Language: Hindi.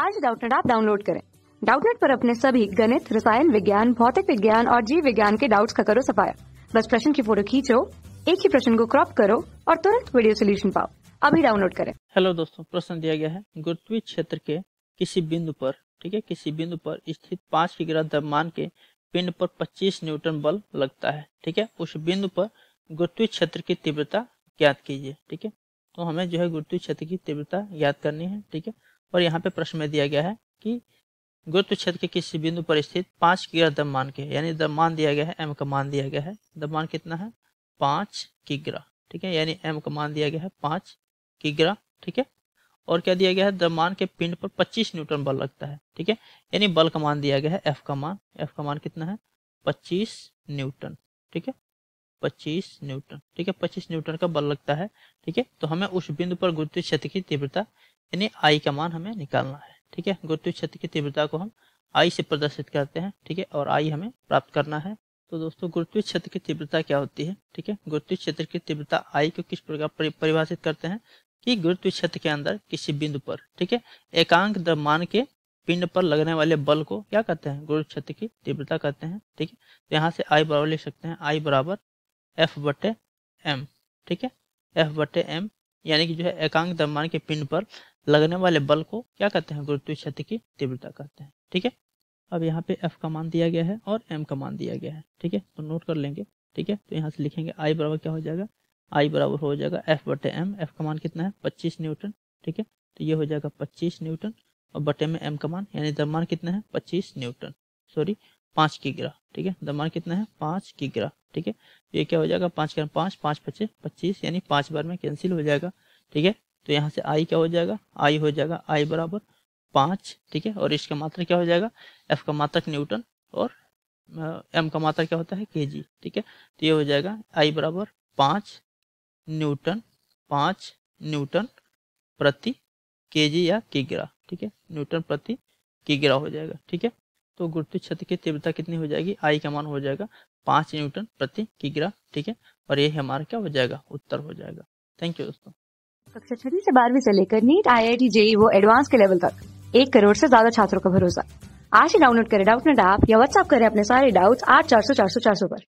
आज डाउटनेट आप डाउनलोड करें डाउटनेट पर अपने सभी गणित रसायन विज्ञान भौतिक विज्ञान और जीव विज्ञान के डाउट्स का करो सफाया बस प्रश्न की फोटो खींचो एक ही प्रश्न को क्रॉप करो और तुरंत वीडियो सोल्यूशन पाओ अभी डाउनलोड करें हेलो दोस्तों प्रश्न दिया गया है गुरुत्वीय क्षेत्र के किसी बिंदु पर ठीक है किसी बिंदु पर स्थित पांच की ग्रह द्रव्यमान के पिंड पर 25 न्यूटन बल लगता है ठीक है उस बिंदु पर गुरुत्वीय क्षेत्र की तीव्रता ज्ञात कीजिए ठीक है तो हमें जो है गुरुत्वीय क्षेत्र की तीव्रता ज्ञात करनी है ठीक है और यहाँ पे प्रश्न में दिया गया है कि गुरुत्व क्षेत्र के किसी बिंदु पर स्थित पाँच किग्रा दमान के यानी दमान दिया गया है एम का मान दिया गया है दमान कितना है पाँच किग्रा ठीक है यानी एम का मान दिया गया है पाँच किग्रा ठीक है और क्या दिया गया है दमान के पिंड पर 25 न्यूटन बल लगता है ठीक है यानी बल का मान दिया गया है एफ का मान एफ का मान कितना है 25 न्यूटन ठीक है 25 न्यूटन ठीक है 25 न्यूटन का बल लगता है ठीक है तो हमें उस बिंदु पर गुरुत्व क्षेत्र की तीव्रता यानी आई का मान हमें निकालना है ठीक है गुरुत्व क्षेत्र की तीव्रता को हम आई से प्रदर्शित करते हैं ठीक है और आई हमें प्राप्त करना है तो दोस्तों गुरुत्व क्षेत्र की तीव्रता क्या होती है ठीक है गुरुत्व क्षेत्र की तीव्रता आई को किस प्रकार परिभाषित करते हैं कि गुरुत्व क्षेत्र के अंदर किसी बिंदु पर ठीक है एकांक द्रव्यमान के पिंड पर लगने वाले बल को क्या कहते हैं गुरु क्षेत्र की तीव्रता कहते हैं ठीक है तो यहाँ से आई बराबर लिख सकते हैं आई बराबर एफ बटे एम ठीक है एफ बटे एम यानी कि जो है एकांक द्रव्यमान के पिंड पर लगने वाले बल को क्या कहते हैं गुरुत्व क्षति की तीव्रता कहते हैं ठीक है अब यहाँ पे एफ का मान दिया गया है और एम का मान दिया गया है ठीक है तो नोट कर लेंगे ठीक है तो यहाँ से लिखेंगे आई बराबर क्या हो जाएगा आई बराबर हो जाएगा एफ बटे एम एफ का मान कितना है पच्चीस न्यूटन ठीक है तो ये हो जाएगा पच्चीस न्यूटन और बटे में एम का मान यानी द्रव्यमान कितना है पच्चीस न्यूटन सॉरी पाँच किग्रा ठीक है दमान तो कितना है पाँच किग्रा ठीक है ये क्या हो जाएगा पाँच ग्राम पाँच पाँच पच्चीस पच्चीस यानी पाँच बार में कैंसिल हो जाएगा ठीक है तो यहाँ से आई क्या हो जाएगा आई हो जाएगा आई बराबर पाँच ठीक है और इसका मात्र क्या हो जाएगा एफ का मात्रक न्यूटन और एम का मात्र क्या होता है के जी ठीक है तो ये हो जाएगा आई बराबर पाँच न्यूटन पाँच न्यूटन प्रति के जी या किग्रा ठीक है न्यूटन प्रति किग्रा हो जाएगा ठीक है तो गुरुत्वीय क्षेत्र की तीव्रता कितनी हो जाएगी आई का मान हो जाएगा पाँच न्यूटन प्रति किग्रा ठीक है और ये हमारा क्या हो जाएगा उत्तर हो जाएगा थैंक यू दोस्तों कक्षा छठी से बारहवीं से लेकर NEET I I T JEE वो एडवांस के लेवल तक एक करोड़ से ज्यादा छात्रों का भरोसा आज ही डाउनलोड करें डाउट नेट ऐप या व्हाट्सअप करें अपने सारे डाउट्स आठ चार सौ चार सौ चार सौ पर